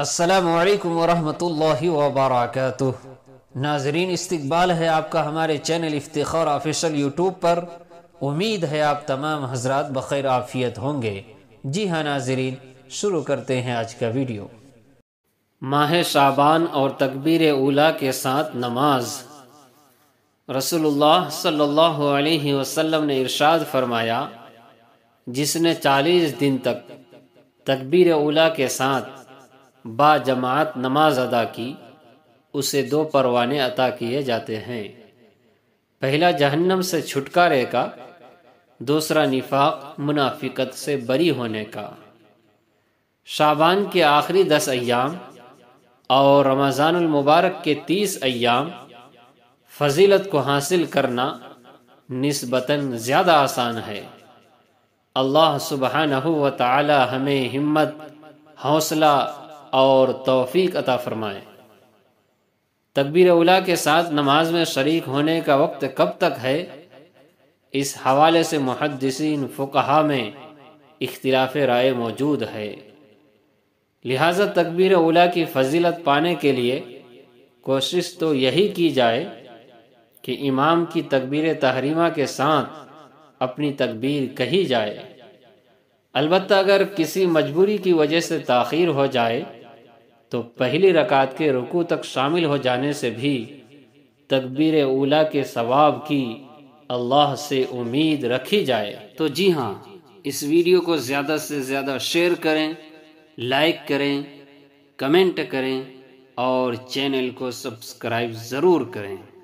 असलकम वरहमल वबरक नाजरीन इस्तबाल है आपका हमारे चैनल इफ्तार ऑफिशल यूट्यूब पर उम्मीद है आप तमाम हजरात बखैर आफियत होंगे जी हाँ नाजरीन शुरू करते हैं आज का वीडियो माह शाबान और तकबीर उला के साथ नमाज रसूलुल्लाह सल्लल्लाहु अलैहि वसल्लम ने इरशाद फरमाया जिसने 40 दिन तक तकबीर उला के साथ बाजमात नमाज अदा की उसे दो परवाने अता किए जाते हैं पहला जहन्नम से छुटकारे का दूसरा निफाक मुनाफिकत से बरी होने का शाबान के आखिरी दस अयाम और रमज़ान मुबारक के तीस अयाम फजीलत को हासिल करना नस्बता ज़्यादा आसान है अल्लाह सुबहान व हमें हिम्मत हौसला और तौफीक अता फरमाए तकबीर उला के साथ नमाज में शरीक होने का वक्त कब तक है इस हवाले से मुहदसिन फ़ुकहा में इख्तिलाफ़ राय मौजूद है लिहाजा तकबीर उला की फजीलत पाने के लिए कोशिश तो यही की जाए कि इमाम की तकबीर तहरीमा के साथ अपनी तकबीर कही जाए अलबत् अगर किसी मजबूरी की वजह से तखिर हो जाए तो पहली रकात के रुकू तक शामिल हो जाने से भी तकबीर उला के सवाब की अल्लाह से उम्मीद रखी जाए तो जी हाँ इस वीडियो को ज़्यादा से ज़्यादा शेयर करें लाइक करें कमेंट करें और चैनल को सब्सक्राइब ज़रूर करें